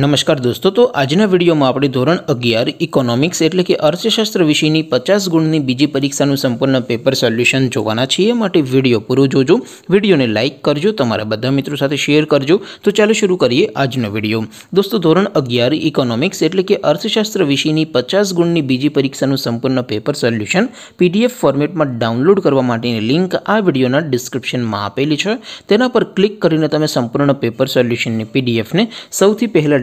नमस्कार दोस्तों तो आज ना वीडियो में आपड़े ધોરણ 11 ઇકોનોમિક્સ એટલે કે અર્થશાસ્ત્ર વિષયની 50 ગુણની બીજી પરીક્ષાનું સંપૂર્ણ પેપર સોલ્યુશન જોવાના છીએ માટે વિડિયો પૂરું જોજો વિડિયોને લાઈક કરજો તમારા બધા મિત્રો સાથે શેર કરજો તો ચાલો શરૂ કરીએ આજનો વિડિયો दोस्तों ધોરણ 11 ઇકોનોમિક્સ એટલે કે અર્થશાસ્ત્ર વિષયની 50 ગુણની બીજી પરીક્ષાનું સંપૂર્ણ પેપર સોલ્યુશન PDF ફોર્મેટમાં ડાઉનલોડ કરવા માટેની લિંક આ વિડિયોના ડિસ્ક્રિપ્શનમાં આપેલી છે તેના પર ક્લિક કરીને તમે સંપૂર્ણ પેપર સોલ્યુશનની PDF ને સૌથી પહેલા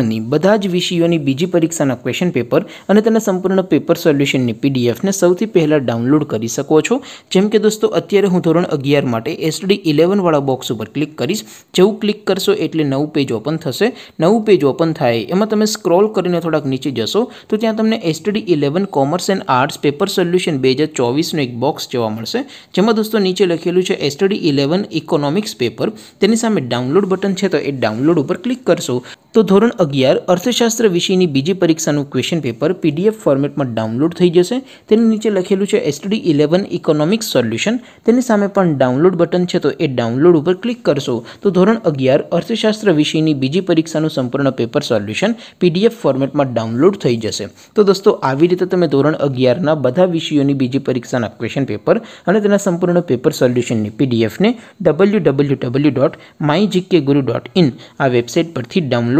ત્રણની બધા જ વિષયોની બીજી પરીક્ષાના ક્વેશ્ચન પેપર અને તેના સંપૂર્ણ પેપર સોલ્યુશનની પીડીએફને સૌથી પહેલાં ડાઉનલોડ કરી શકો છો જેમ કે દોસ્તો અત્યારે હું ધોરણ અગિયાર માટે એસડી ઇલેવનવાળા બોક્સ ઉપર ક્લિક કરીશ જેવું ક્લિક કરશો એટલે નવું પેજ ઓપન થશે નવું પેજ ઓપન થાય એમાં તમે સ્ક્રોલ કરીને થોડાક નીચે જશો તો ત્યાં તમને SD eleven commerce and arts paper solution બે હજાર ચોવીસનું એક બોક્સ જોવા મળશે જેમાં દોસ્તો નીચે લખેલું છે એસડી ઇલેવન ઇકોનોમિક્સ પેપર તેની સામે ડાઉનલોડ બટન છે તો એ ડાઉનલોડ ઉપર ક્લિક કરશો तो ધોરણ 11 અર્થશાસ્ત્ર વિષયની બીજી પરીક્ષાનો ક્વેશ્ચન પેપર PDF ફોર્મેટમાં ડાઉનલોડ થઈ જશે તેની નીચે લખેલું છે STD 11 ઇકોનોમિક્સ સોલ્યુશન તેની સામે પણ ડાઉનલોડ બટન છે તો એ ડાઉનલોડ ઉપર ક્લિક કરશો તો ધોરણ 11 અર્થશાસ્ત્ર વિષયની બીજી પરીક્ષાનો સંપૂર્ણ પેપર સોલ્યુશન PDF ફોર્મેટમાં ડાઉનલોડ થઈ જશે તો દોસ્તો આવી રીતે તમે ધોરણ 11 ના બધા વિષયોની બીજી પરીક્ષાના ક્વેશ્ચન પેપર અને તેના સંપૂર્ણના પેપર સોલ્યુશનની PDF ને www.mygkguru.in આ વેબસાઈટ પરથી ડાઉનલોડ